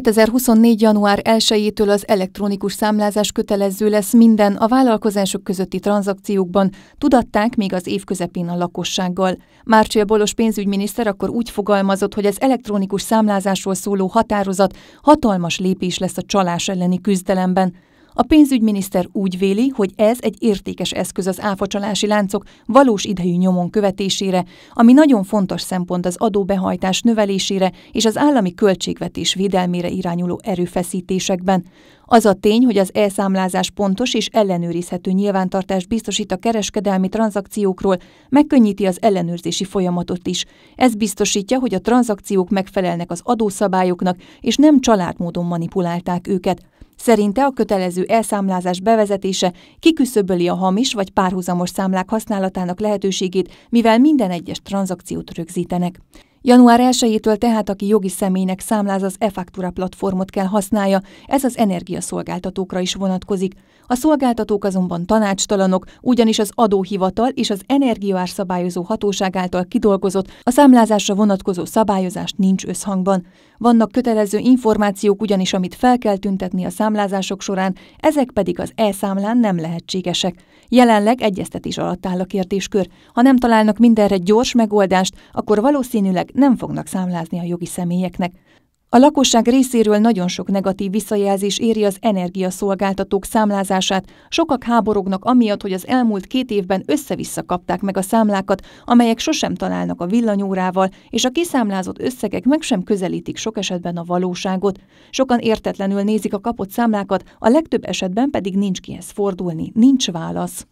2024. január 1-től az elektronikus számlázás kötelező lesz minden a vállalkozások közötti tranzakciókban, tudatták még az év közepén a lakossággal. Márcsél Bolos pénzügyminiszter akkor úgy fogalmazott, hogy az elektronikus számlázásról szóló határozat hatalmas lépés lesz a csalás elleni küzdelemben. A pénzügyminiszter úgy véli, hogy ez egy értékes eszköz az áfacsalási láncok valós idejű nyomon követésére, ami nagyon fontos szempont az adóbehajtás növelésére és az állami költségvetés védelmére irányuló erőfeszítésekben. Az a tény, hogy az elszámlázás pontos és ellenőrizhető nyilvántartást biztosít a kereskedelmi tranzakciókról, megkönnyíti az ellenőrzési folyamatot is. Ez biztosítja, hogy a tranzakciók megfelelnek az adószabályoknak, és nem családmódon manipulálták őket. Szerinte a kötelező elszámlázás bevezetése kiküszöböli a hamis vagy párhuzamos számlák használatának lehetőségét, mivel minden egyes tranzakciót rögzítenek. Január 1-től tehát, aki jogi személynek számláz az e-faktura platformot kell használja, ez az energiaszolgáltatókra is vonatkozik. A szolgáltatók azonban tanácstalanok, ugyanis az adóhivatal és az energiaárszabályozó hatóság által kidolgozott a számlázásra vonatkozó szabályozást nincs összhangban. Vannak kötelező információk ugyanis, amit fel kell tüntetni a számlázások során, ezek pedig az e-számlán nem lehetségesek. Jelenleg egyeztetés alatt áll a kérdéskör. Ha nem találnak mindenre gyors megoldást, akkor valószínűleg nem fognak számlázni a jogi személyeknek. A lakosság részéről nagyon sok negatív visszajelzés éri az energiaszolgáltatók számlázását. Sokak háborognak amiatt, hogy az elmúlt két évben össze-vissza kapták meg a számlákat, amelyek sosem találnak a villanyórával, és a kiszámlázott összegek meg sem közelítik sok esetben a valóságot. Sokan értetlenül nézik a kapott számlákat, a legtöbb esetben pedig nincs kihez fordulni, nincs válasz.